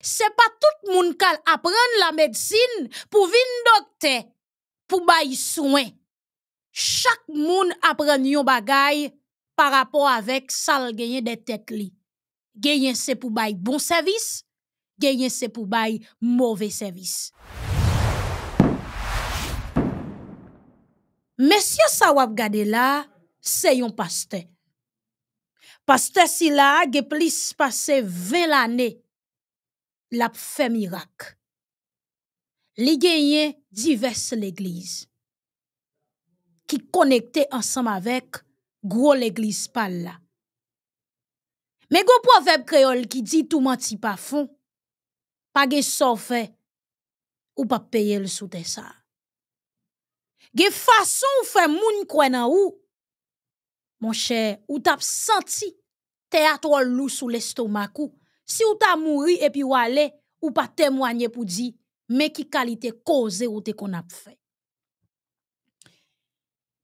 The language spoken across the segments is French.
c'est pas tout le monde qui apprend la médecine pour venir docteur, pour bailler soin. Chaque monde apprend yon bagay par rapport avec ça, gagner des têtes. Gagner c'est pour bailler bon service, gagner c'est pour bailler mauvais service. Monsieur Sawab là, c'est un pasteur. Pasteur si là, plus passé 20 l'année l'a fait miracle. Li gagné diverses l'église qui connectait ensemble avec gros l'église pal là. Mais gon proverbe créole qui dit tout menti pas fond, pas gè fait ou pas payer le sous de ça. Gè façon ou fait moun kwen nan ou. Mon cher, ou t'as senti théâtre lou sous l'estomac si ou ta mouri et puis ou allez, ou pas témoigner pour dire, mais qui qualité cause ou te qu'on a fait.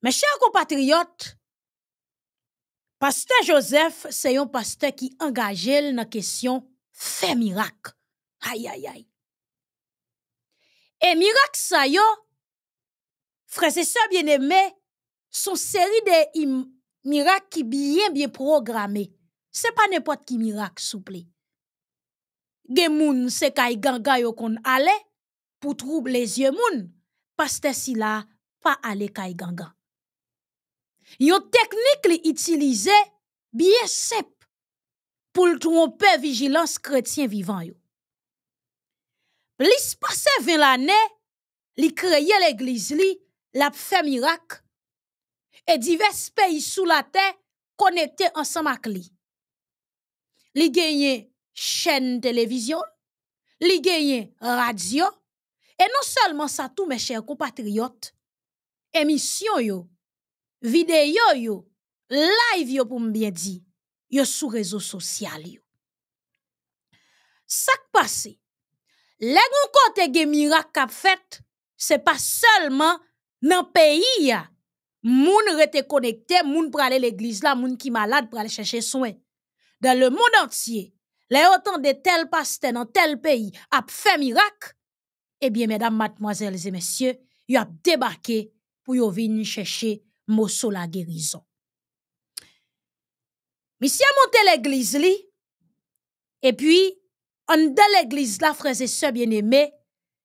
Mes chers compatriotes, Pasteur Joseph, c'est un pasteur qui engageait la question fait miracle. Aïe, aïe, aïe. Et miracle, ça yo, frères et sœurs bien-aimés, une série de miracles qui bien, bien programmés. Ce n'est pas n'importe qui miracle, s'il vous plaît gen moun se kay ganga yo kon ale pou trouble zye moun, paste si la pa ale kay ganga. Yon technique li utilise bien sep pou l trompe chrétien vivant yo. Lis passé ven L'année li kreye l'église li, la fait miracle, et divers pays sous la te ensemble ensemble. li. Li genye chaîne télévision, li radio, et non seulement ça tout, mes chers compatriotes, émission yo, vidéo live yo pour bien dire, yo sous réseau sociaux. yo. qui passe, le gon kote ge fait, c'est pas seulement nan pays ya, moun rete connecté, moun à l'église là, moun qui malade aller chercher soin. Dans le monde entier, les de tel pasteur dans tel pays a fait miracle, eh bien, mesdames, mademoiselles et messieurs, vous a débarqué pour venir chercher la guérison. Monsieur a monté l'église et puis, en de l'église la, frères et sœurs bien-aimés,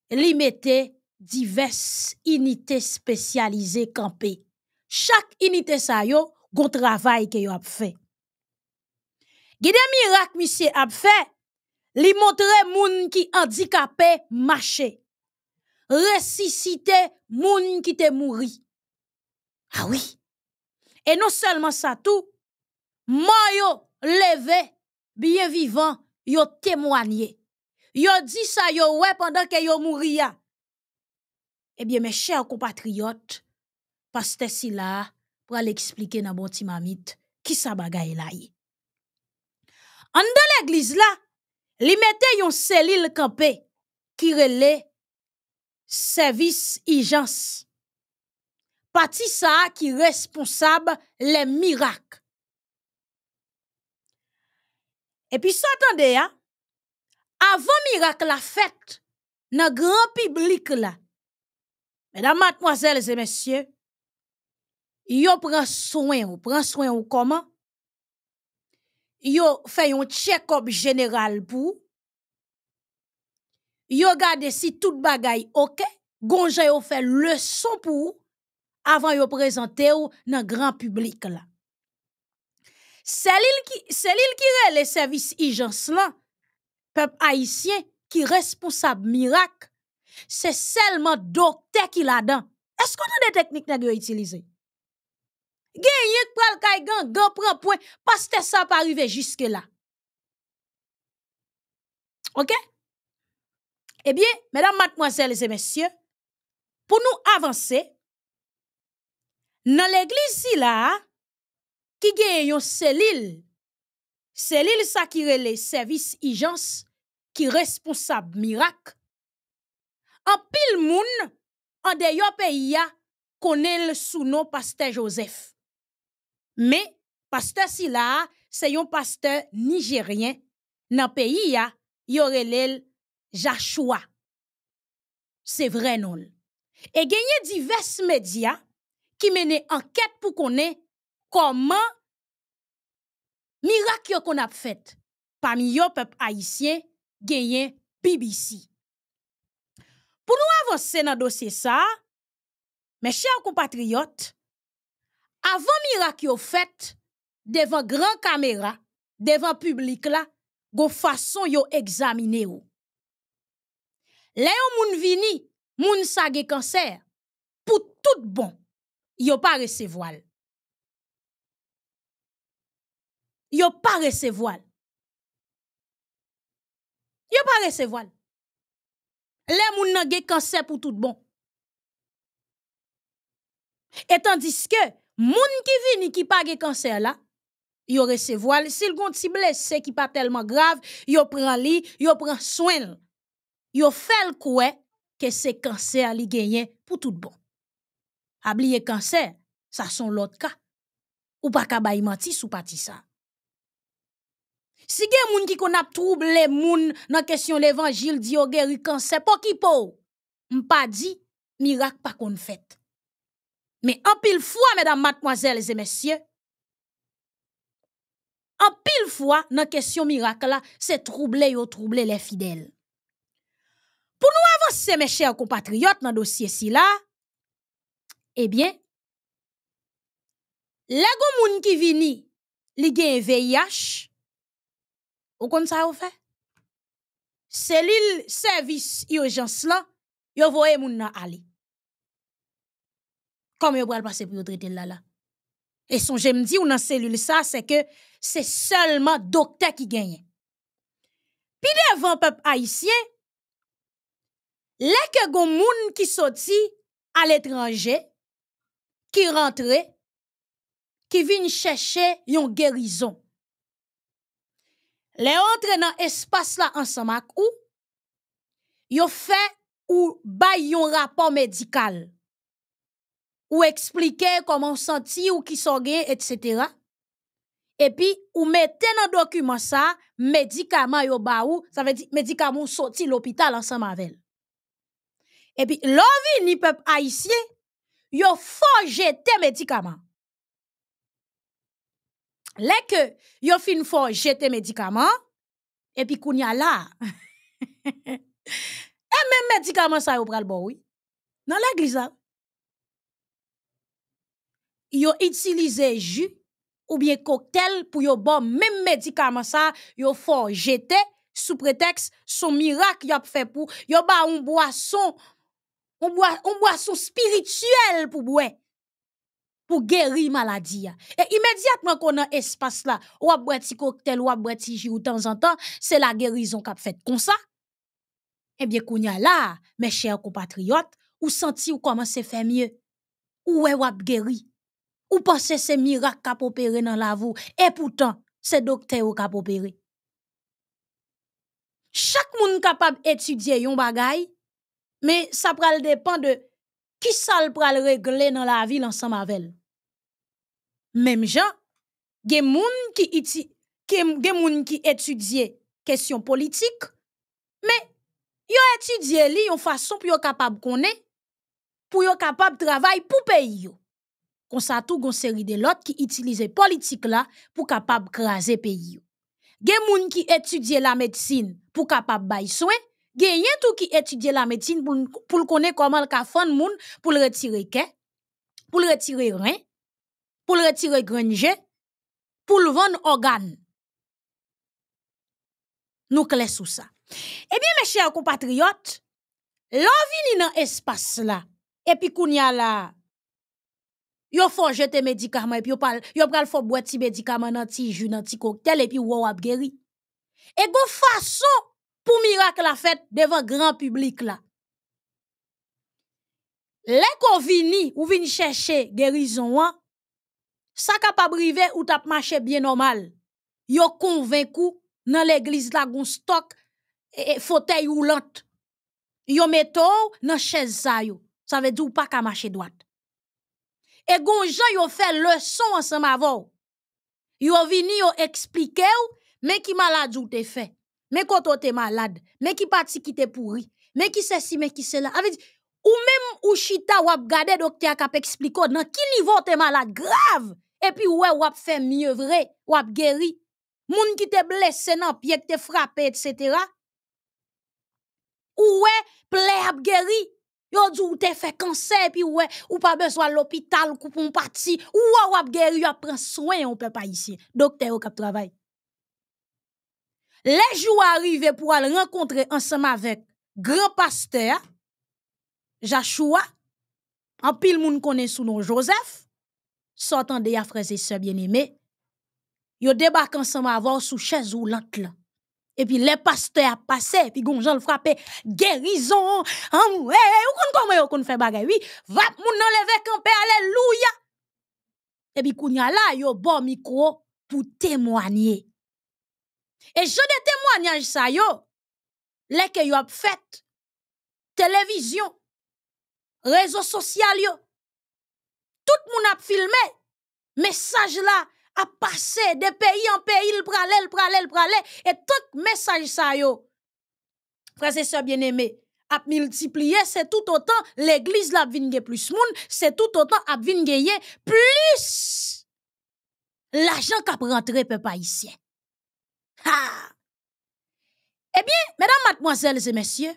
ils mis diverses unités spécialisées campées. Chaque unité sa yo, gon travail que yo a fait. Gide miracle monsieur, fait, li montre moun ki handicapé ressusciter Ressuscite moun ki te mouri. Ah oui. Et non seulement ça tout, moyo levé, bien vivant, yo témoigné. Yo dit ça yo ouais pendant que yo Eh bien, mes chers compatriotes, pasteur si là, pour l'expliquer dans bon timamite, qui sa bagaille là dans l'église là, mettaient mette yon selil campé qui relè service urgence. Parti ça qui responsable les miracles. Et puis s'entendez hein? ya, avant miracle la fête dans grand public là. Mesdames, mademoiselles et messieurs, yon prend soin, on prend soin ou comment? yo fait un check-up général pour yo garder si tout est OK Ils yo fait leçon pour avant vous présenter dans le grand public là c'est l'île qui c'est le qui les services urgence là peuple haïtien qui responsable miracle c'est seulement docteur qui l'a dedans est-ce qu'on a des techniques que utiliser Gagnez pour le caïgan, gang prend point. Parce que ça pas arrivé jusque là. Ok? Eh bien, mesdames, mademoiselles et messieurs, pour nous avancer, dans l'église ici là, qui c'est yon cellule, cellule ça qui les service urgence qui responsable miracle, en pile moun, en de pays connaît le sous nom pasteur Joseph. Mais pasteur sila, c'est un pasteur nigérien dans pays Jashua. y C'est vrai non. Et gagné divers médias qui menaient enquête pour connaître comment miracle qu'on a fait parmi yo peuple haïtien gagné BBC. Pour nous avancer dans dossier ça, mes chers compatriotes, avant miracle fait devant grand caméra, devant public public, la, go façon yo examine yo. Le moun vini, moun ge cancer, pour tout bon, yo pa recevoir Yo pa recevoir Yo pa recevoir Le moun ge cancer, pour tout bon. et tandis que Moun ki vini ki pa ge cancer la, yo recevoir. S'il gon si blessé qui pas tellement grave, yo prend li, yo prend soin. Yo fèl quoi que c'est cancer li gagné pour tout bon. Abliye cancer, ça sont l'autre cas. Ou pas ka bay menti sou pati ça. Si gen moun ki kon ap trouble moun nan question l'évangile di yo guéri cancer, pour qui po? M'pa di, miracle pas kon fait. Mais en pile fois, mesdames, mademoiselles et messieurs, en pile fois, dans la question miracle là, c'est troubler ou troubler les fidèles. Pour nous avancer, mes chers compatriotes, dans le dossier si là, eh bien, les gens qui viennent, li gen VIH, vous comme ça ou fait? C'est service urgence là, yo voye moun nan comment vous allez passer pour traiter là là et son j'aime dit ou dans cellule c'est que c'est seulement docteur qui gagne puis devant peuple haïtien les gens qui sorti à l'étranger qui rentrent, qui viennent chercher une guérison. Les entrent dans l'espace là ensemble, ou, yon fait ou bay yon rapport médical ou expliquer comment senti ou qui sont etc. Et puis ou mettez dans document ça médicament yo ba ou, ça veut dire médicament sorti l'hôpital ensemble avec. Et puis l'envie ni peuple haïtien yo faut jeter médicament. Lè que yo fin et puis medikaman, et puis là même médicament ça medikaman sa yo pral oui Dans Nan l'eglisa. Hein utilisé utilisez jus ou bien cocktail pour yon bon même médicament ça, yon fort jeté sous prétexte son miracle ont fait pour yon un boisson, un boisson, spirituel pour boire pour guérir maladie. Et immédiatement qu'on a espace là, ou a boire cocktail ou a boire jus de temps en temps, c'est la guérison qu'a fait comme ça. Et eh bien, qu'on y a là, mes chers compatriotes, ou senti ou comment à faire mieux. Ou est guéri? ou pensez que c'est miracle a dans la voie, et pourtant c'est docteur qui a chaque monde capable d'étudier yon bagay, mais ça dépend de qui ça le régler dans la ville ensemble avec même gens gen moun ki iti, gen question politique mais yo étudier li yon façon pou yo capable pour pou yo capable travail pour pays qu'on s'attouche tout une série de l'autre qui utilisait politique là pour capable craser pays. Gen moun qui étudient la médecine pour capable Il y a des gens qui étudient la médecine pour connaître comment le fond moun pour le retirer pour pour le retirer rein, pour le retirer granger, pour le vendre organe. Nous clé sous ça. Eh bien mes chers compatriotes, l'envie dans espace là et puis kounya là Yo forge jeter médicaments et puis yo pral yo pral fò boire ti médicament nan ti jus nan ti cocktail et puis wow ap guéri. Et go façon pour miracle la fête devant grand public là. Les qu'on vini ou vini chercher guérison ouin ça capable ou t'a marché bien normal. Yo convaincu dans l'église la gon stock et, et fauteuil roulant. Yo meto nan chaise ça yo. Ça veut dire ou pas ka marcher droite. E gon jan yo fè lè son ansan ma vò. Yo vini yo eksplike ou, men ki malade ou te fè. Men koto te malade. Men ki pati ki te pouri. Men ki se si, men ki se la. Avè di, ou mèm ou chita wap gade, dok te akap ekspliko, nan ki nivò te malade grave. E pi ou wè wap fè myè vre, wap geri. Moun ki te blè senan, pi ek te frapè, et cetera. Ou wè ple ap geri. Yo dit ou te fait cancer puis ouais ou pas besoin l'hôpital pour parti ou ou a guéri ou prend soin on peut pas ici docteur au cap travail les jours arrivés pour aller rencontrer ensemble avec grand pasteur Joshua en pile moun connaît sous nom Joseph sortant des frères et sœurs bien-aimés yo débarquent ensemble avant sous chaise roulante là et puis les pasteurs passaient, puis gonjan le frappé, guérison, en hein, ouais, ou kon comment kon fait bagay, oui, va, moun enlever campé, alléluia. Et puis kounya la, yo bon micro pour témoigner. Et je de témoignage ça yo, les que yo a fait, télévision, réseaux sociaux yo, tout moun a filmé, message là, à passer de pays en pays, il pralait, il il Et tout message ça yo, frères et sœurs bien-aimés, a multiplier, c'est tout autant l'église la vinge plus moun, c'est tout autant a plus l'argent qu'a rentré peuple haïtien. Ha! Eh bien, mesdames, mademoiselles et messieurs,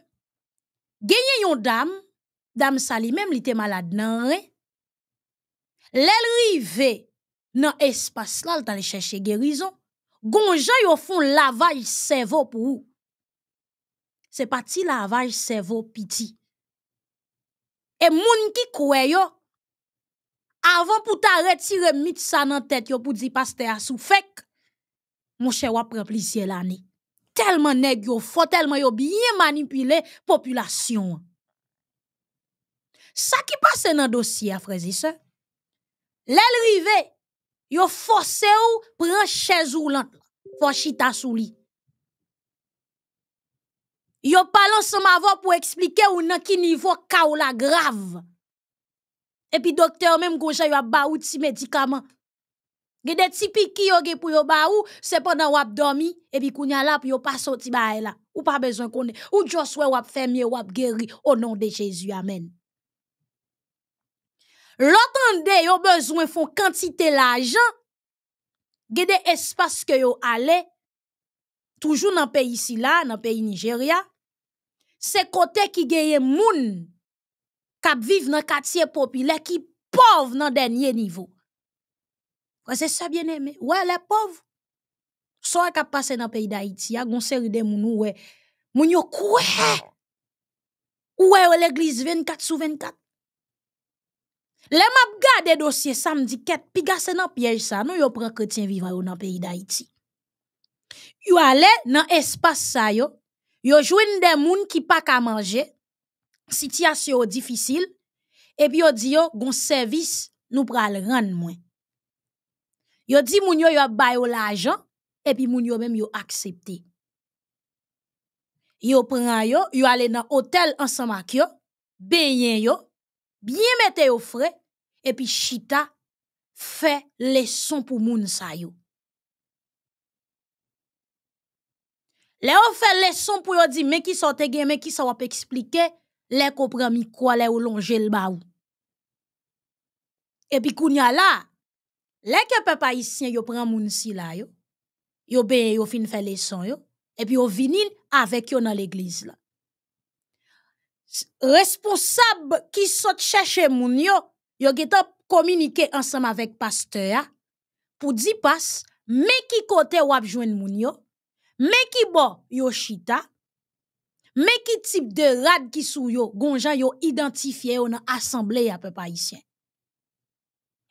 genye yon dame, dame sa même li te malade nan, hein? dans espace là dans les chercher guérison gonjan yo font lavage cerveau pour ou c'est parti lavage cerveau piti et moun ki qui yo avant pour ta retirer mit ça dans tête yo pour dire pasteur a soufek mon cher wa prend plusieurs l'année tellement nèg fort tellement yo bien manipulé population ça qui passe dans le dossier frères et ça. Yo fose ou, pren chèz ou lan, fò chita sou li. Yo palan som avò pou eksplike ou nan ki nivò ka ou la grav. Epi doktè ou menm gòjè yo ap ba ou ti medikaman. Gede tipi ki yo ge pou yo ba ou, sepon nan wap domi, epi kounya la pou yo pa soti ba e la. Ou pa bezon konde, ou jò swè wap femye, wap geri, o non de jèzu, amen. l'autre yon besoin font quantité l'argent des espaces que yo allez toujours dans pays ici là dans pays Nigeria c'est côté qui gagne moun qui vivent dans quartier populaire qui pauvre dans dernier niveau c'est ça bien aimé est les pauvres soit qui passe dans pays d'Haïti a une série de moun ouè moun yo quoi ouè l'église 24 sur 24 Le map gade dosye samdi ket, pi gase nan pyej sa, nou yo pran kretien vivan yo nan peyi da iti. Yo ale nan espas sa yo, yo jwen de moun ki pak a manje, sityasyon yo difisil, epi yo di yo, goun servis nou pran al ran mwen. Yo di moun yo yo bayo la ajan, epi moun yo menm yo aksepte. Yo pran yo, yo ale nan otel ansan mak yo, beyin yo, biyen mette yo frey, Et puis, chita fait leçon pou moun sa yo. Le leçon pour dire pou yo di, mais ki sa te gen, me ki sa wap le kopran mi quoi le ou longe le baou. Et puis kounya la, le ke pe pa yo pran moun si la yo, yo be yo fin fe leçon yo, puis, yo vinil avec, yo dans l'église, la. Responsable, qui sot chèche moun yo, été communiqué ensemble avec pasteur pour dire passe mais qui côté ou abjouen moun yo, mais qui bo yo mais qui type de rade qui sou yo, gonjan yo identifié au nan assemblé à peu pas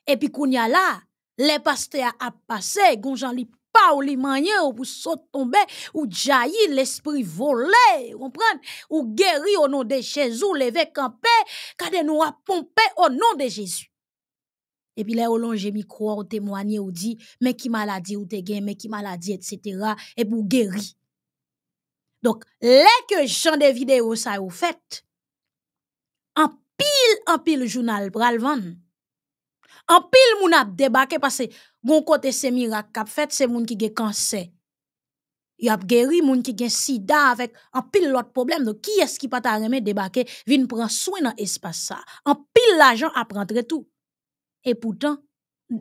Et puis kounya la, les pasteur a passé, gonjan li pa ou li ou pou sot tombe, ou jayi l'esprit volé, comprenez Ou guéri au nom de Jésus, en paix kade nous a pompé au nom de Jésus. Et puis là, au long, j'ai mis ou témoigner, ou dit, mais qui maladie ou te gay, mais qui maladie, etc. Et pour guérir. Donc, les que j'en des vidéos, ça ou fait, en pile, en pile journal, pral En pile, mon a débake, parce que Gon côté se miracle fait c'est moun qui gen cancer. Y a guéri moun qui gen sida avec un pile d'autres problème. Donc qui est-ce qui peut ta débarquer vin prendre soin dans espace ça. pile d'argent a prendre tout. Et pourtant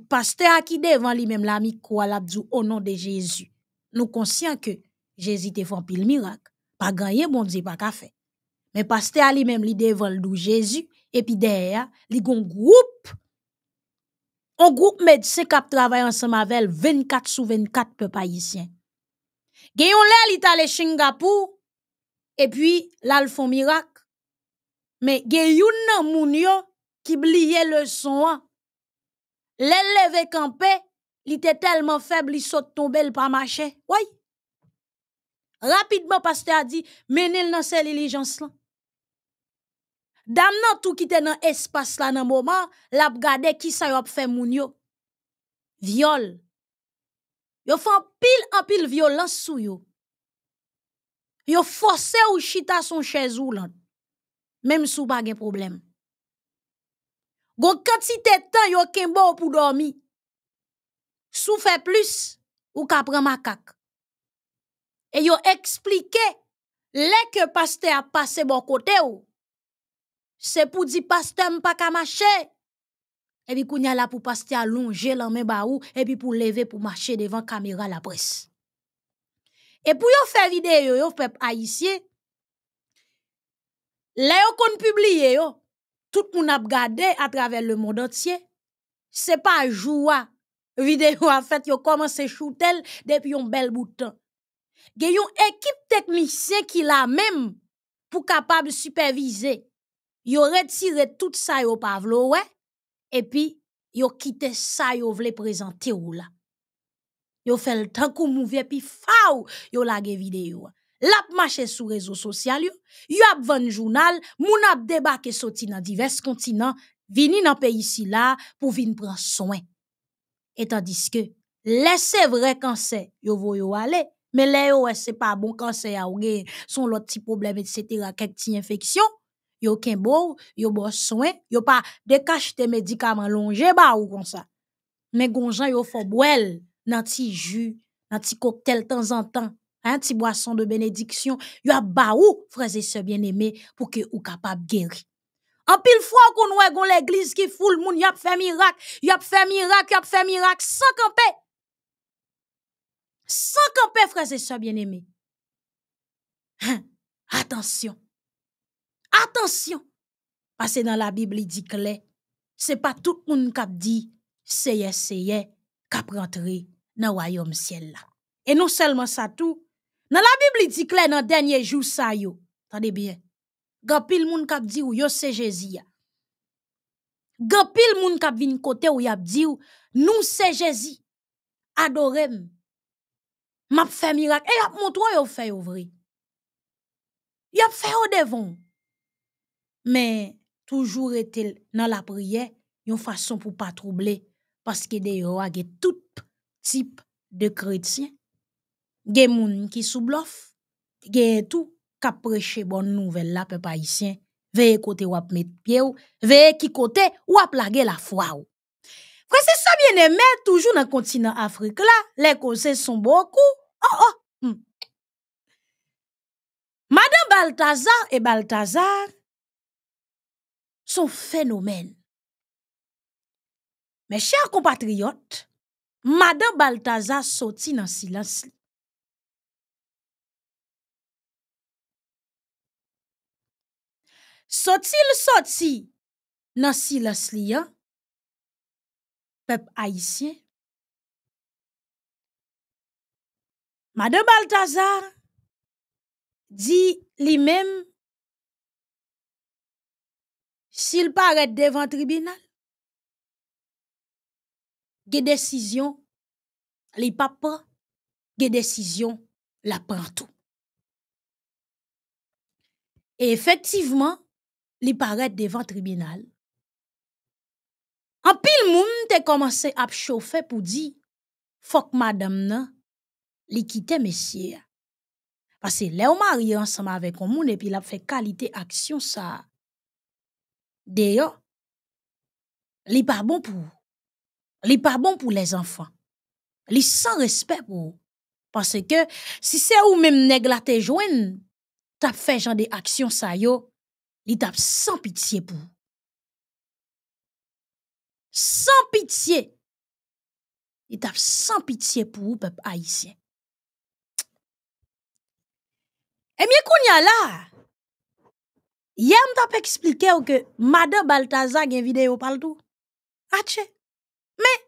pasteur a devant lui même l'ami quoi l'a au nom de Jésus. Nous conscient que Jésus te font pile miracle, pas gagné bon Dieu pas fait. Mais pasteur a lui même li devant le Jésus et puis derrière li un groupe un groupe médecins qui travaillent ensemble avec 24 sur 24 peuples haïtien. Gayon là, il allé Singapour et puis là, ils font miracle. Mais gayon nan moun yo qui blie le son. L'élevé campé, il était tellement faible, il saute tomber, il pas marché. Oui. Rapidement, pasteur a dit, menez-le dans cette diligence là. Dam nan tou ki te nan espas la nan mouman, lap gade ki sa yo ap fe moun yo. Vyol. Yo fwa pil an pil vyolans sou yo. Yo fwose ou chita son chèz ou lan. Mem sou bagen problem. Gon kat si te tan yo kemba ou pou dormi. Sou fe plus ou ka pre makak. E yo eksplike leke pastè ap pase bon kote ou. c'est pour dire pasteur pas ka marcher et puis kounya là pour pasteur allonger et puis pour lever pour marcher devant caméra la presse et pour yon faire vidéo yo peuple haïtien là yon kon publie yo tout moun a regardé à travers le monde entier c'est pas joie vidéo a fait yo commencé shooter depuis un bel bout de temps Gayon équipe technicien qui la même pour capable superviser yo retiré tout ça yo pavlo, ouais et puis yo quitté ça yo vle présenter ou là yo fait le temps qu'on mouvait puis faou yo lage vidéo l'ap marché sur réseaux sociaux yo yo ap vendre journal moun ap et sorti dans divers continents vini dans pays ici là pour venir prendre soin et tandis que laissez vrai cancer yo voyo aller mais là ouais c'est pas bon cancer a ou son l'autre petit problème etc quelques petites infections yo ken yo bon soin, yo pas de cache tes médicaments longé ba ou comme ça. Mais jan yo font boel nan ti jus, nan ti cocktail temps en temps, un petit hein, boisson de bénédiction, yo a ba ou frères et sœurs bien-aimés pour que ou capable guérir. En pile fois qu'on voit gon l'église qui foule moun, y a fait miracle, y a fait miracle, y a fait miracle sans camper. Sans camper frères et sœurs bien-aimés. Hein, attention attention. Parce que dans la Bible, il dit clair, ce n'est pas tout le monde qui dit, c'est c'est yes, qui rentre dans le royaume ciel. Là. Et non seulement ça, tout. Dans la Bible, il dit clair, dans le dernier jour, ça y est. Attendez bien. pile moun kap di ou yo c'est Jésus. Gapil moun kap vin côté ou yap di ou nous c'est Jésus. Adorem. M'a fait miracle. Et yap montre yo fait Il a fait au devant mais toujours il dans la prière yon façon pour pas troubler, parce que y a tout type de chrétiens Gé moun ki soublof, blof, tout qui kap qui bon nouvel la pe pa côté veye kote wap met ou, veye ki kote lage la foi ou. c'est ça bien aimé, toujours dans continent Afrique là, les causes sont beaucoup oh oh. Hmm. Madame Balthazar et Balthazar, son phénomène. Mes chers compatriotes, Madame Baltazar sortit dans silence. Saute-t-il, sorti le silence, le peuple haïtien? Madame Baltazar dit lui même s'il paraît devant tribunal, une décision, li papa, décision, la prend tout. Et effectivement, li paraît devant tribunal. En pile monde a commencé à chauffer pour dire, que madame nan, li quitte messieurs. Parce que le marié ensemble avec un monde et puis la fait qualité action ça. D'ailleurs, li pas bon pour li pas bon pour les enfants. Li sans respect pour parce que si c'est ou même nèg la te joine, t'a fait genre des actions ça yo, li t'a sans pitié pour. Sans pitié. Il t'a sans pitié pour peuple haïtien. Eh bien qu'on y a là, Yem t'a expliqué que Madame Baltazar gen une vidéo tout, Atche. Mais,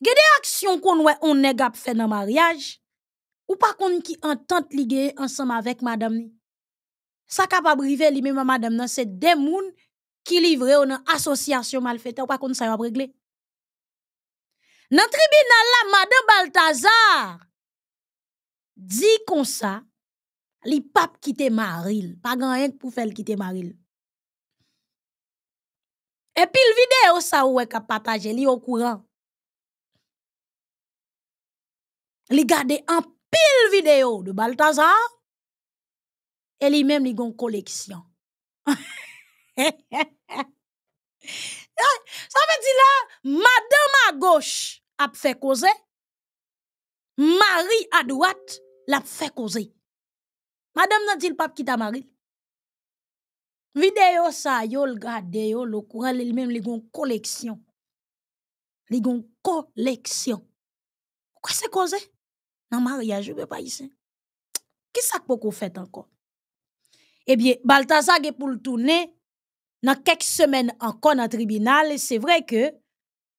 il y a des actions qu'on on nèg fait dans le mariage, ou par contre ki entente liguer ensemble avec Madame. Ça capable arriver li même Madame, c'est des gens qui ou une association malfaite, ou par contre ça va régler. Dans le tribunal, Madame Baltazar dit comme ça, Li pap te maril. Pas grand-chose pour fel te maril. Et puis vidéo sa ça, ouais patage li au courant. Li gade en pile vidéo de Baltazar. et li même li gon collection. Ah, ça veut dire, là, madame à gauche a fait causer, Marie à droite la fait causer. Madame na dit le pape qui t'a mari, Vidéo ça, yo le gade, yo le courant, li même li gon collection. Li gon collection. Quoi se cause? Nan mariage, je pas quest Qui sa fait encore? Eh bien, Balthazar est pour le tourner dans quelques semaines encore dans le tribunal. C'est vrai que,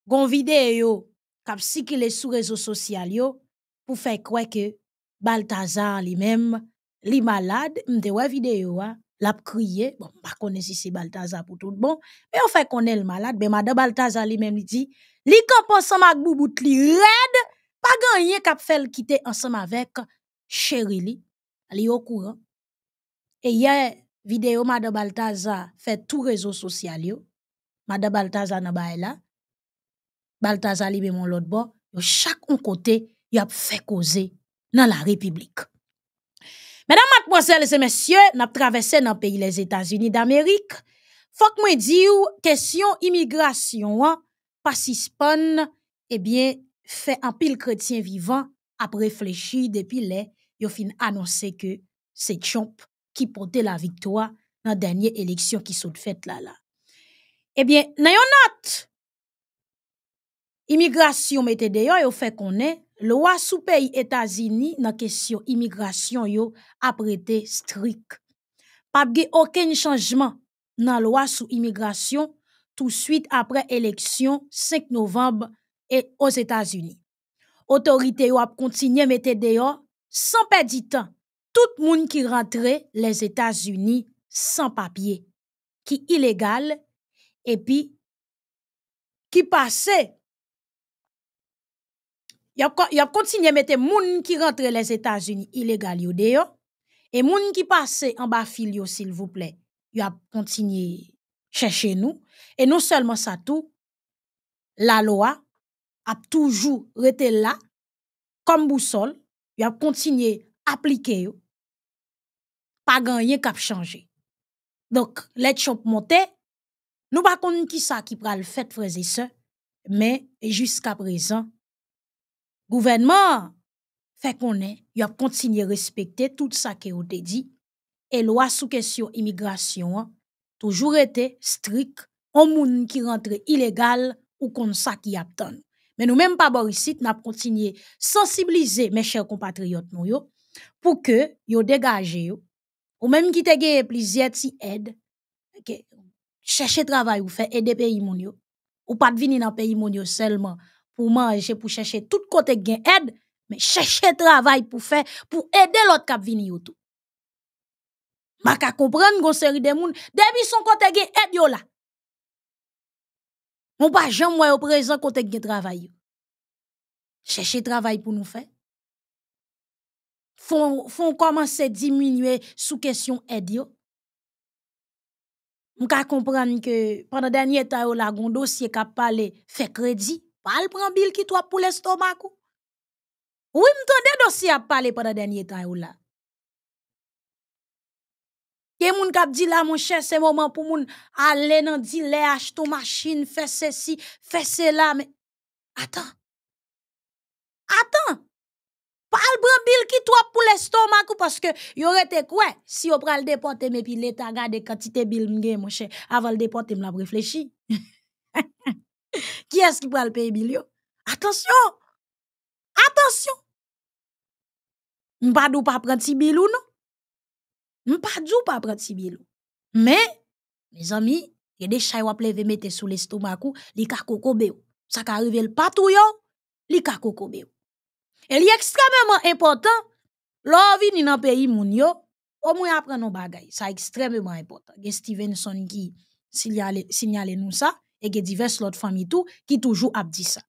gon vidéo, kap si qui est sous réseaux sociaux, pour faire croire que Balthazar lui-même, li malade, mte wè vidéo a, la crié, bon, pa konne si c'est Baltaza pour tout bon, Mais on fait konne le malade, ben Madame Baltaza li même li dit, li kampon san mak boubout li red, pa ganyen kap fel kite ensemble avec chéri li, li il et E yè vidéo madame Baltaza fait tout réseau social yo, Madame Baltaza nan bae la, Baltaza li be mon lot bo, yo chak un côté, yo a fait causer dans la République. Mesdames, mademoiselles et messieurs, nous traversé dans le pays les États-Unis d'Amérique. Faut que moi question immigration, hein, pas si eh bien, fait un pile chrétien vivant après réfléchir depuis les, yo fin annoncé que c'est Trump qui portait la victoire dans la dernière élection qui s'est faite là, là. Eh bien, n'ayons note, immigration mette d'ailleurs, au fait qu'on est, loi sous pays États-Unis dans question immigration yo a prêté strict. Pas aucun changement dans loi sous immigration tout suite après élection 5 novembre aux États-Unis. Autorité yo a continué mettre dehors sans perdre de temps tout monde qui rentrait les États-Unis sans papier qui illégal et puis qui passait continué à mettre mette moun qui rentre les états unis illégal yo et et moun ki passe en bas fil yo sil vous plaît continué continué chèche nou, Et non seulement ça, tout, la loi a toujours rete la, comme boussole y a kontinye yo, pa ganyen kap chanje. donc let chop monte, nou ça ki sa ki pral fèt et sœurs mais jusqu'à présent, gouvernement fait qu'on est, y a continué respecter tout ça que vous avez dit. Et loi sous question immigration, hein, toujours été strict, on moun qui rentre illégal ou comme ça qui attend. Mais nous même pas nous n'a continué sensibiliser mes chers compatriotes pour que yo dégagé ou même qui te gagné plusieurs ti aide que chercher travail ou faire aider pays mon yo ou pas venir dans pays seulement pour manger, pour chercher tout côté gain aide, mais chercher travail pour faire, pour aider l'autre cap vini tout. Ma ka comprendre gon série de moun, depuis son côté gain aide yo là. On pas jamais au présent côté gain travail. Chercher travail pour nous faire. font font commencer diminuer sous question aide yo. Mka comprendre que pendant dernier temps la gon dossier qui a parlé fait crédit pas le prend bill qui toi pour l'estomac ou Oui, m'tendez dossier à parler pendant dernier temps ou là. Et moun kap di là mon cher c'est moment pour moun aller dans dile acheter machine faire ceci faire cela mais attends. Attends. Pas le prend bill qui toi pour l'estomac ou parce que y aurait été quoi si on prend le déporter mais puis l'état garde quantité bill m'gain mon cher avant le me m'la réfléchi. Ki es ki pral peye bil yo? Atensyon! Atensyon! Mpadou pa prant si bil yo no? Mpadou pa prant si bil yo. Me, me zami, ge de chay waple ve mette sou le stoma ku, li ka kokobe yo. Sa ka revele patou yo, li ka kokobe yo. E li ekstrememan impotant, lo vi ni nan peye moun yo, o mwen apre nan bagay. Sa ekstrememan impotant. Ge Stevenson ki, sinyale nou sa, et que diverses autres familles tout qui toujours a dit ça.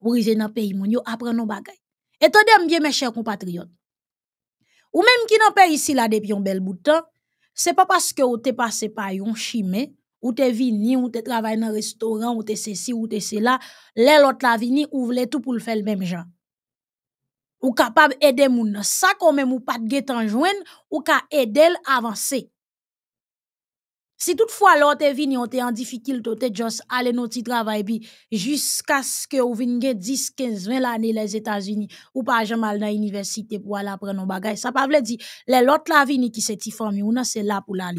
Pour dans pays mon yo nos bagages. Et bien mes chers compatriotes. Ou même qui dans pas ici la depuis un bel bout de temps, c'est pas parce que vous t'es passé par un chimé ou t'es vini ou t'es travaillé dans un restaurant, ou t'es ceci, ou t'es cela, les l'autre la vini, ou voulez tout pour le faire le même genre. Ou capable d'aider moun, ça quand même ou pas de guet en ou ka aider avancer. Si toutefois l'autre est venu, on en difficulté, on est juste aller ale travail travail, puis bi, vienne 10, 15, 20 l'année les états unis ou jamais dans l'université pour aller apprendre prendre nos Ça Ça veut pas dire que l'autre la vini qui se ti c'est là pour c'est la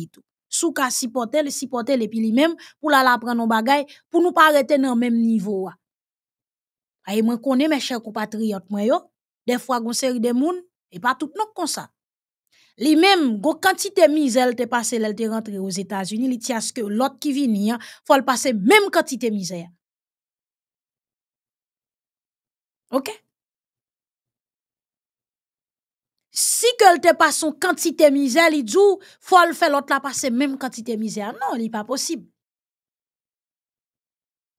Sous la si sous le sipote, le pi même pour aller la prendre pren pour nous pour pas pas le même niveau. même ah. moi, connais mes chers compatriotes, moi des fois on yo, defwa goun de monde et pas tout Li même, go quantité mise, elle te passe, elle te aux États-Unis, li tias que l'autre qui vini, faut le passer même quantité misère Ok? Si que te passe son quantité misère li dou, faut le faire l'autre la passer même quantité misère Non, li pas possible.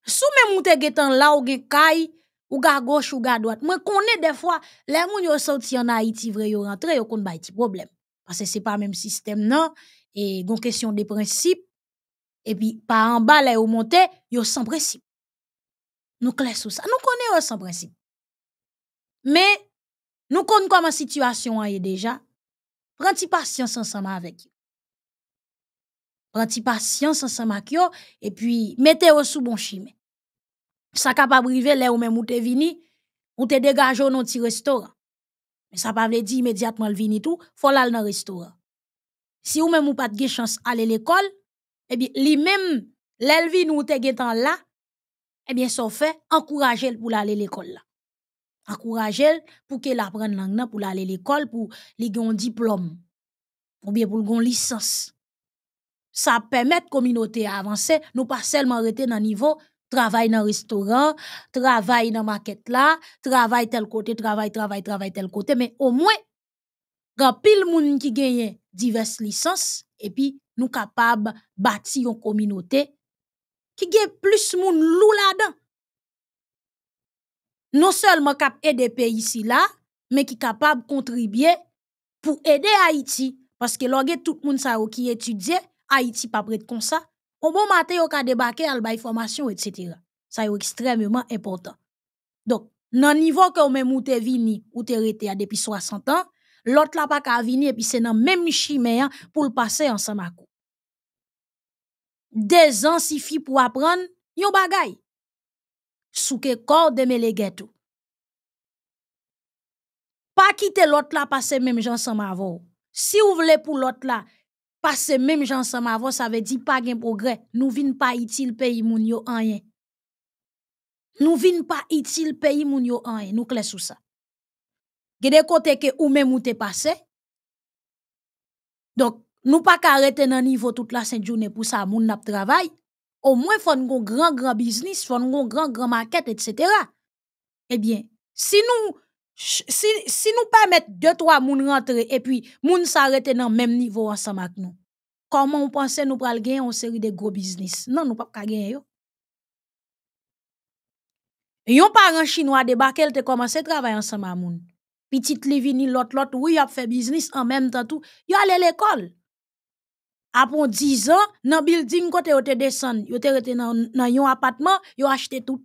Sou même ou te getan là ou gen kay, ou ga gauche ou ga droite. Moi, connais des fois, les moun yo sorti en Haïti, vre yo rentre, yo kon ba problème. Parce que c'est pas le même système, non? Et une question de principes. Et puis, par en bas, là, au monté, yo sans principe. Nous clair ça. Nous connaissons sans principe. Mais, nous connaissons comment la situation est déjà. prends patience ensemble avec eux. prends patience ensemble avec vous Et puis, mettez-vous sous bon chemin. Ça capable de là ou même où t'es venu, ou te dégagé dans un petit restaurant ça pas veut dire immédiatement le vini tout, faut aller dans le restaurant. Si vous même ou pas de chance aller l'école, eh bien, lui-même, l'elvi nous te getan là, eh bien, ça fait, encourager pour aller l'école là. Encourager pour qu'elle apprenne langue pour aller l'école, pour lui un diplôme, ou bien pour une licence. Ça permet communauté à avancer, nous pas seulement rester dans niveau Travail dans le restaurant, travaille dans la maquette là, travail tel côté, travail, travail, travail tel côté. Mais au moins, grand pile moun qui gagne diverses licences, et puis nous capables de bâtir une communauté qui a plus moun lou là-dedans. Non seulement cap aider pays ici là, mais qui capable de contribuer pour aider Haïti. Parce que tout le monde qui étudie, Haïti pas de comme ça. O bon mate yo ka debake al bay formasyon et setira. Sa yo ekstrememan importan. Donk nan nivou ke o menm ou te vini ou te rete ya depi 60 an, lot la pa ka vini epi se nan menm chimeyan pou l'pase yon samakou. De zan si fi pou apren, yo bagay. Souke kor de me le geto. Pa kite lot la pase menm jan samakou. Si ou vle pou lot la, même gens ensemble avant ça veut dire pas gain progrès nous vinn pas utile pays moun yo rien nous vinn pas utile pays moun yo rien nous clés sous ça gè côté que ou même ou te passé donc nous pas qu'arrêter dans niveau toute la saint journée pour ça moun n'a travail au moins faut un grand grand business faut un grand grand market etc. Eh bien si nous si, si nous permettons deux, trois moun rentrer et puis moun s'arrêter dans le même niveau ensemble avec nous, comment on que nous pral gagner une série de gros business? Non, nous pas gagner yo. Yon parent chinois débarqué, elle te commencé à travailler ensemble avec moun. Petit les vini l'autre, oui, ils a fait business en même temps tout. Yon allé l'école. Après 10 ans, dans le building, quand yon te descend, yon te dans un appartement, ont acheté tout.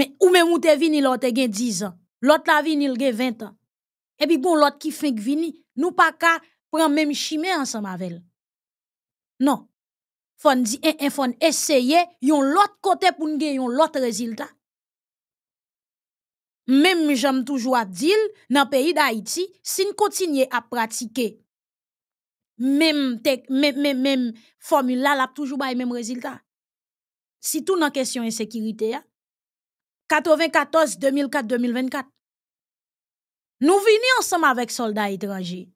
mè ou mè moutè vini lò tè gen dizan, lò tè vini lge vintan. Ebi bon lò tè ki fèk vini, nou pa ka pran mèm chimè ansan mavel. Non. Fon di, fon eseye, yon lò tè kote pou nge yon lò tè reziltan. Mèm jèm toujou at dil, nan peyi da Haiti, si n koutinye ap pratike, mèm te, mèm, mèm, mèm, formule la ap toujou ba yon mèm reziltan. Si tou nan kesyon ensekirite ya, 94, 2004, 2024. Nous venons ensemble avec soldats étrangers.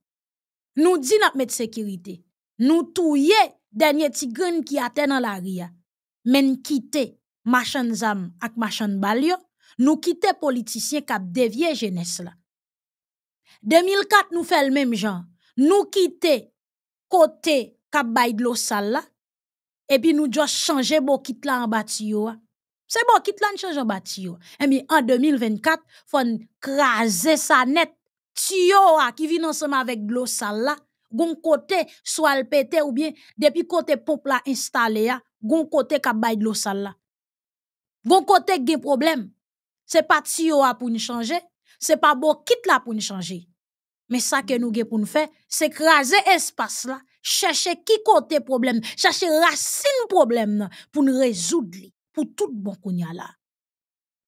Nous disons notre sécurité. Nous touillons dernier tigre qui atteint dans la ria. Mais nous quittons machin zam ak machin balio. Nous quittons politiciens qui dévié jeunesse là. 2004 nous fait le même genre. Nous quittons côté cap bay de l'eau sale Et puis nous devons changer bokit là en bâtiment. C'est bon, quitte change en bâti. Eh bien, en 2024, faut craser sa net. Tio qui vient ensemble avec l'eau sale là, gon côté soit le pété ou bien depuis côté pompe là installé là, gon côté ka bay l'eau sale là. Gon côté gen problème. C'est pas tio pour nous changer, c'est pas bon quitte là pour nous changer. Mais ça que nous avons pour nous faire, c'est craser espace là, chercher qui côté problème, chercher racine problème pour nous résoudre pour tout bon kounya là.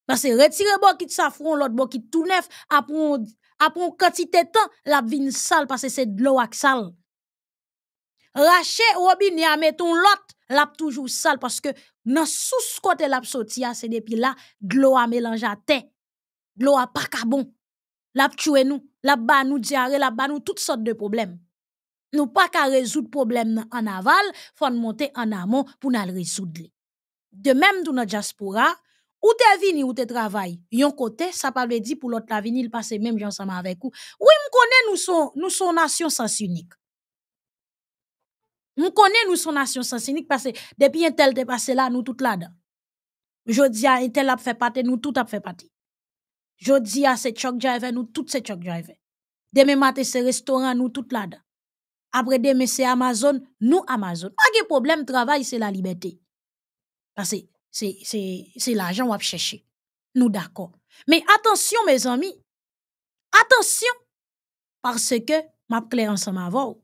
Parce que retirer bon qui safron, l'autre bon qui tout neuf, après une quantité de temps, la vin sale parce que c'est de l'eau qui sale. Racher robinet à mettre l'autre, la toujours sale parce que dans sous côté la sorti, ah, c'est depuis là, de l'eau a mélange à terre. De l'eau a pas bon, La tue nous, la ba nous diarrhée, la ba nous toutes sortes de problèmes. Nous pas qu'à résoudre problème en aval, faut monter en amont pour nous résoudre de même dans notre diaspora, ou te vini ou te travail, yon côté, ça pas le dit pour l'autre la il passe même ensemble avec vous. Oui, connaît nous sommes nous son nation sans unique. connaît nous son nation sans unique parce que depuis un tel te passé là, nous tout là-dedans. Je a tel a fait partie, nous tout a fait partie. Je dis à ce choc driver, nous tout ce choc driver. Demain matin, c'est restaurant, nous tout là-dedans. Après demain, c'est Amazon, nous Amazon. Pas de problème, travail, c'est la liberté. Parce que c'est l'argent qu'on va chercher. Nous d'accord. Mais attention, mes amis. Attention. Parce que, ma clé ensemble somme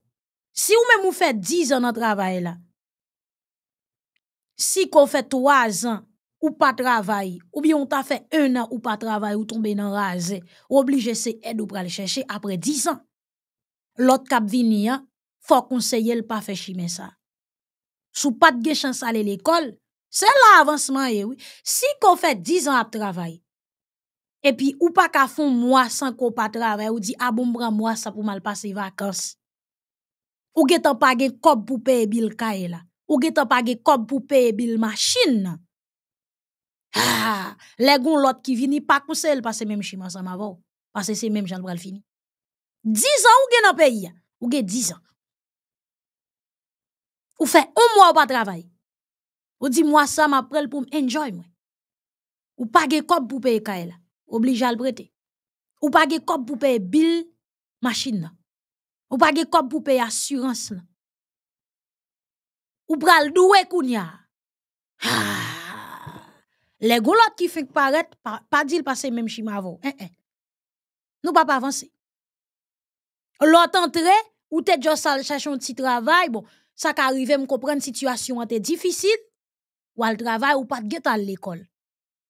si vous même vous faites 10 ans de travail là, si vous fait 3 ans ou pas travail, ou bien vous t'a fait 1 an ou pas travail ou tombé dans rase, ou obligé c'est aide ou pour aller chercher après 10 ans. L'autre cap vini, hein, faut conseiller le pas fait chimer ça. Sous pas de chance à l'école, Se la avanseman ye, si kon fè 10 an ap travay, epi ou pa ka fon mwa san kon pa travay, ou di abombra ah, mwa sa pou mal pase vakans, ou ge tan page kob pou peye bil kae la, ou ge tan page kob pou peye bil machin nan, ah, le goun lot ki vini pak ou sel, pase mèm chimansan ma vò, pase se mèm jan bral fini. 10 an ou ge nan peyi ya, ou ge 10 an. Ou fè 1 mwa ou pa travay. Ou dit moi ça ma pour pou moi. enjoy Ou pas kop pou peye kay la. Oblige le prêter. Ou page kop pou payer Bill, machine. Ou payer kop pou payer assurance. Ou pral doué. kounya. ya. Ah. Le goulot qui fek paret, pa, pa di le pase même chima ne hein, hein. Eh, eh. Nou pa pa avanse. Lot antre, ou te josal un petit travail, bon, ça qui arrive me comprendre situation an difficile ou al travail ou pas de à l'école.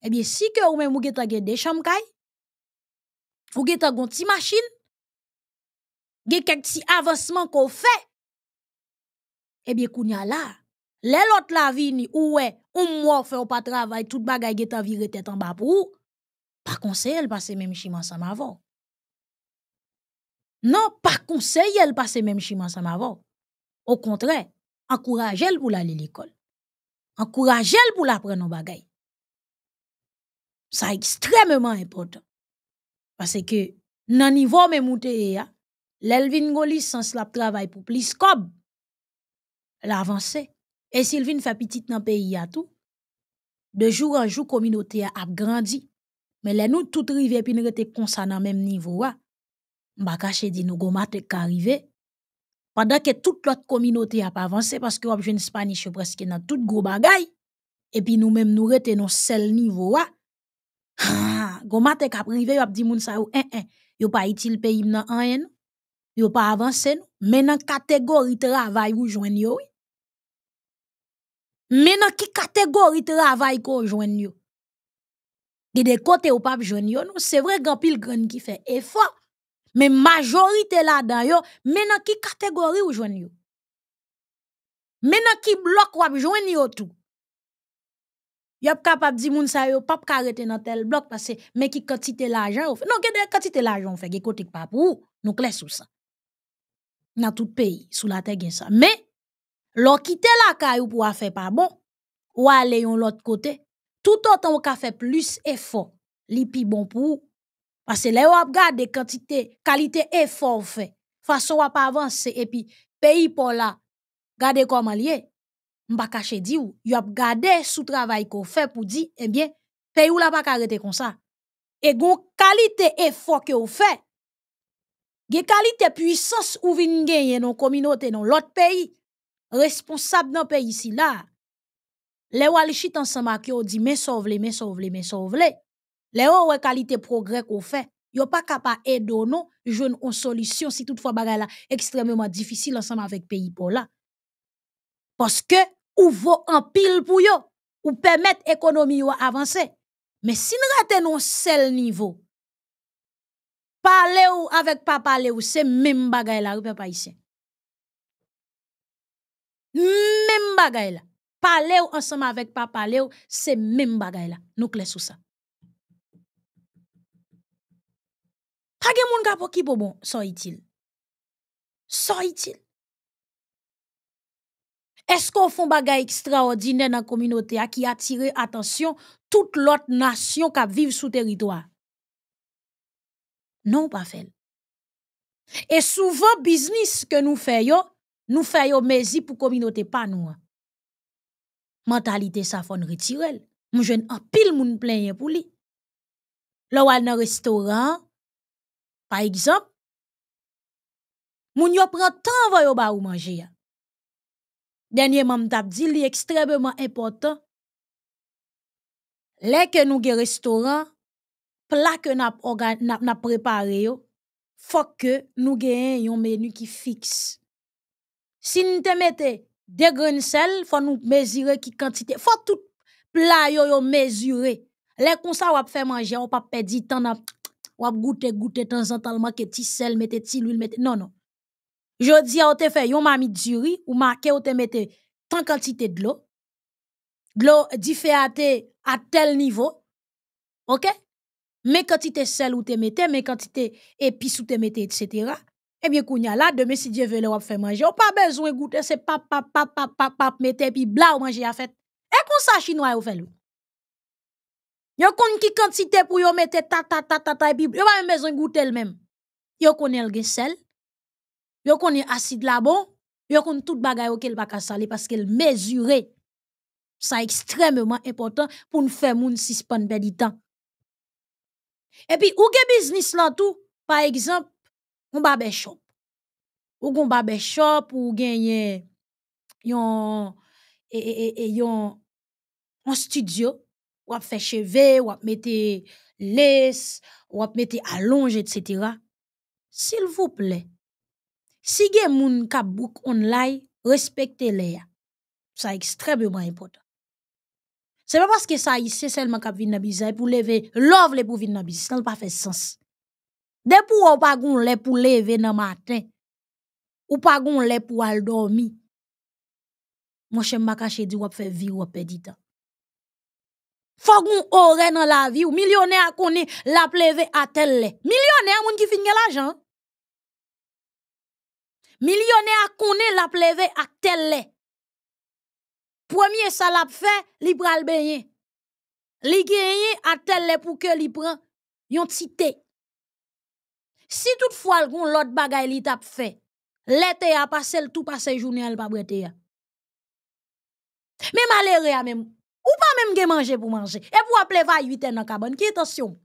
Eh bien, si que ou même ou geta gen des chambres ou geta gon ti machine, gen quelques ti avancement qu'on fait, eh bien, kounya là, les lot la vini, ou ouais, ou moi fait ou pas travail, tout bagay geta vire tête en bas pour Pas conseil, elle passe même chim ça avant. Non, pas conseil, elle passe même chim ça avant. Au contraire, encourage elle pour aller l'école encourage elle pour la prendre en bagaille. Ça extrêmement important. Parce que, nan niveau même monte ya, l'elvin go licence la travail pour plus cob. L'avancée. Et s'il vient faire petite dans pays à tout, de jour en jour, communauté a grandi. Mais les nous tout rivière puis nous rete concernés même niveau là. Mba kache di nou go matek padan ke tout lot kominote ap avanse, paske wap jwen Spanish yo preske nan tout gro bagay, epi nou menm nou rete nou sel nivou ah, wap, gomate kaprive yo ap di moun sa yo, eh, eh, yo pa itil peyib nan anyen, yo pa avanse nou, menan kategori travay wou jwen yo, menan ki kategori travay ko jwen yo, gede kote wap ap jwen yo nou, se vre gampil gren ki fe, e fwa, Men majori te la dan yo, men an ki kategori ou jwen yo. Men an ki blok wap jwen yo tou. Yap kap ap di moun sa yo, pap karete nan tel blok, pase men ki kati te la ajan ou fe. Non, gen de kati te la ajan ou fe, gen kote k pa pou ou, nou kles ou sa. Nan tout peyi, sou la te gen sa. Men, lor ki te la ka yo pou wap fe pa bon, wale yon lot kote, tout an tan wak a fe plus e fon, li pi bon pou ou, Pase le ou ap gade kantite, kalite efo ou fe, fason wap avanse, epi peyi pou la gade koman liye, mba kache di ou, yo ap gade sou travay kou fe pou di, ebyen, peyi ou la pa karete kon sa. E goun kalite efo kou fe, ge kalite pwisans ou vi ngenye nou kominote nou lot peyi, responsab nan peyi si la, le ou alishit ansama ki ou di mensovle, mensovle, mensovle. Le yo wè kalite progre kou fè, yo pa kapa edo nou, joun ou solisyon si tout fwa bagay la ekstremement difisil ansan anvek peyi pou la. Poske, ou vò anpil pou yo, ou pèmèt ekonomi yo avanse. Mè si nou raten nou sel nivou, pale ou avèk pa pale ou, se mèm bagay la, mèm bagay la. Pale ou ansan anvek pa pale ou, se mèm bagay la. Nou kles ou sa. Pas de moun qui ki po bon, il il il Est-ce qu'on fait des choses extraordinaires dans la communauté qui attire de toute l'autre nation qui vit sous territoire? Non, pas fait. Et souvent, business que nous faisons, nous faisons pour la communauté, pas nous. Hein. Mentalité, ça fait retirer. Je en pile moun plein pour lui. Là, on a un restaurant, par exemple, moun yo prend temps va yo ba ou manger. Dernièrement, m'ta dit li extrêmement important. Les que nous gère restaurant, plat que n'a n'a, préparé faut que nous gagnions un menu qui fixe. Si nous te des de sel, faut nous mesurer qui quantité. Faut tout plat yo yo mesurer. Les consa wap faire manger, on pas perdre temps va goûter, goûter, temps en temps, manke ti sel, mette ti l'huile, mette Non, non. Je dis, ou te fait, yon m'a mis du riz, ou marqué, ou te mette tant quantité de l'eau. De l'eau différente à tel niveau. OK? Mais quantité sel ou te mette, mais quantité épices ou te mette etc. Eh bien, kounya là, demain, si Dieu veut, on va faire manger. On pas besoin goûter, c'est pap, pap, pap, pap, pap, pap, mettez, puis bla, ou manger à fait. Et eh, qu'on sache chinois, ou fait Yo kon ki quantité pou yo mette ta ta ta ta ta epi yo pa mè bezon goûter l même. Yo konn el gen sel, yo konn acide la bon, yo konn tout bagay yo ke l baka sale parce qu'elle mezure. Sa extrêmement important pour ne faire moun suspend ben di tan. E puis ou gen business lan tout par exemple, on ba shop. Ou gen ba shop, ou gen yon, yon, e, e, e, e, yon, yon studio, wap fè cheve, wap mette les, wap mette alonge, etc. S'il vous plè, si gen moun kap bouk onlay, respekte le ya. Sa ekstrebèman impotant. Se pa paske sa yise selman kap vinna bizay pou leve, lòv le pou vinna bizay, se tan pa fè sens. De pou wap agon le pou leve nan maten, wap agon le pou al dormi, mwen chèm baka chè di wap fè vi wap pedita. Faut qu'on ore nan la vie ou millionnaire a connu la pleve atel le. Millionnaire, a moun ki fin gen l'argent. Millionnaire a connu la pleve atel le. Premier salap fe, li pral benye. Li genye tel le pou ke li pran yon tite. Si toutefois l kon lot bagay li tap fe, passé a pase passé tout pase jounen al pa brete ya. même ou pas même gen manger pour manger et pour appeler va 8h dans cabane qui attention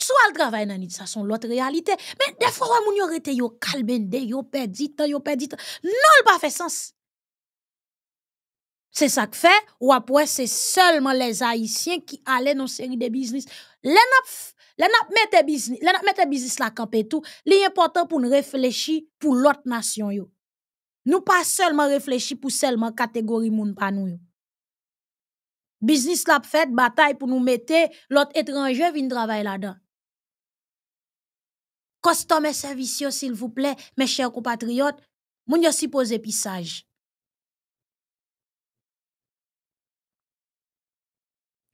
soit le travail nan ça son l'autre réalité mais des fois moun yo rete yo kalbende yo perdit temps yo perdit non le pas fait sens c'est ça que fait ou après c'est seulement les haïtiens qui allaient dans série de business les n'a les n'a business les mettez business la et tout important pour réfléchir pour l'autre nation yo Nou pa selman reflechi pou selman kategori moun pa nou. Biznis lap fet, batay pou nou mette, lot etranje vin dravay la dan. Kosta mè servisyon sil vouple, mè chèk ou patriyot, moun yo si pose pisaj.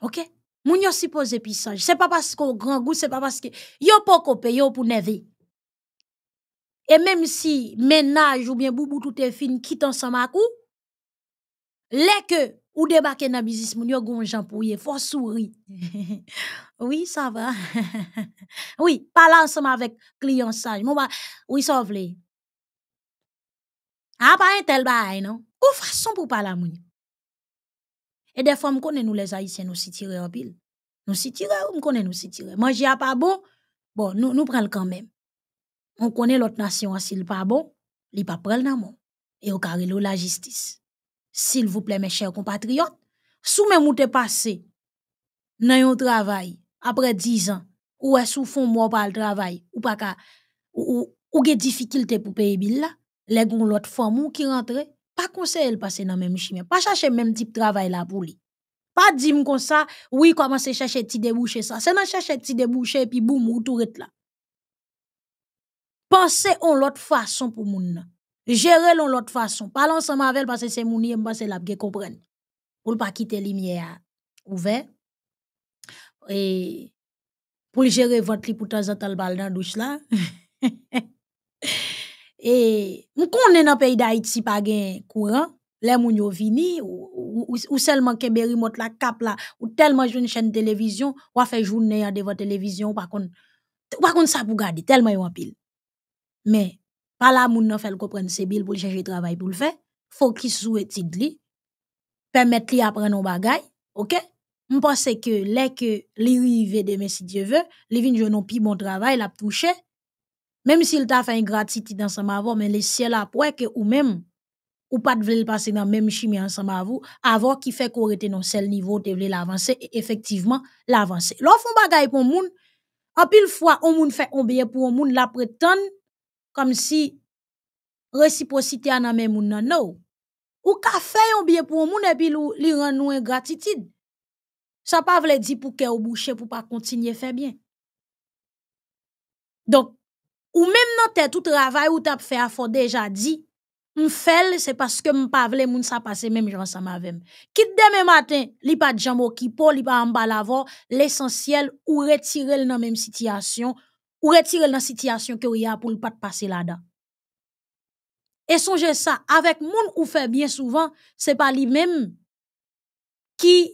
Ok? Moun yo si pose pisaj. Se pa paske ou gran gout, se pa paske... Yo pou kopè, yo pou neve. Et même si ménage ou bien boubou tout est fin, quitte ensemble à coup, les que ou débarquer dans le business, moun yon gon jambouye, pouye, faut sourire. oui, ça va. oui, parle ensemble avec client sage. oui, ça vle. Ah, pas un tel baye, non? Ou façon pour parler à Et des fois, nous nous les haïtiens, nous si en pile. Nous si tire ou nous si tire. Manje a pas bon, bon, nous prenons quand même on connaît l'autre nation, hein, s'il pas bon, il pas prendre Et au carré la justice. S'il vous plaît, mes chers compatriotes, sous même ou te passé, dans votre travail, après 10 ans, ou est sous fond moi par le travail, ou pas ka, ou, ou, des difficultés pour payer bill là, les gon l'autre femme qui rentre, pas conseil passer dans même chemin, pas chercher même type travail là pour lui. Pas dire comme ça, oui, à chercher petit débouché ça. C'est non chercher petit débouché puis boum ou tout là. Pense on lot fason pou moun nan. Jere l'on lot fason. Palan sa mavel, pase se mouni mba se labge kopren. Poul pa kite li miye a ouve. E pou jere vot li pou tazatal bal nan douch la. E mkoun nen apay da iti pagay kouran, le moun yo vini, ou selman ke beri mot la kap la, ou telman joun chen televizyon, wafen joun ne yade vo televizyon, wakon sa pou gadi, telman yon apil. Mais, pas là, moun ne fait le comprendre c'est bill pour le chercher travail pour le faire. Faut qu'il souhaite li. Permettre li apprendre nos bagay. Ok? M'pense que, les que les rive demain si Dieu veut, li vin pas pi bon travail, la touché. Même s'il le fait une gratitude dans sa mavo, mais le ciel a que ou même, ou pas de vle passer dans même chimie ensemble sa vous, avant qui fait qu'on était dans seul niveau, te vle l'avancer, et effectivement, l'avancer. L'offre un bagay pour moun, en pile fois, on moun fait un bien pour moun, la prétendre, comme si réciprocité an anmen moun nan non? Ou ka fè yon bien pou moun epi li ran nou en gratitid. Sa pa vle di pou ke ou bouche pou pa kontinye fè bien. Donc, ou même nan tè tout travail ou tap fè a fò déjà di, m fèl parce que m pa vle moun sa pase même jan sa Quitte de Kit matin, li pa djam pou li pa amba L'essentiel, ou retirel nan même situation ou retirer dans situation que y a pour ne pas passer là-dedans. Et songez ça avec monde ou fait bien souvent, c'est pas lui-même qui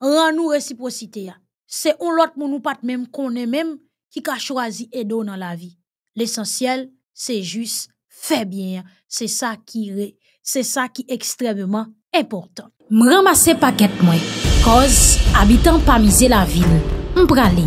rend nous réciprocité. Hein. C'est on l'autre monde ou pas même qu'on est même qui a choisi et donne dans la vie. L'essentiel, c'est juste fait bien. Hein. C'est ça qui c'est ça qui est extrêmement important. Ramasser paquet moi. Cause habitant pas miser la ville. aller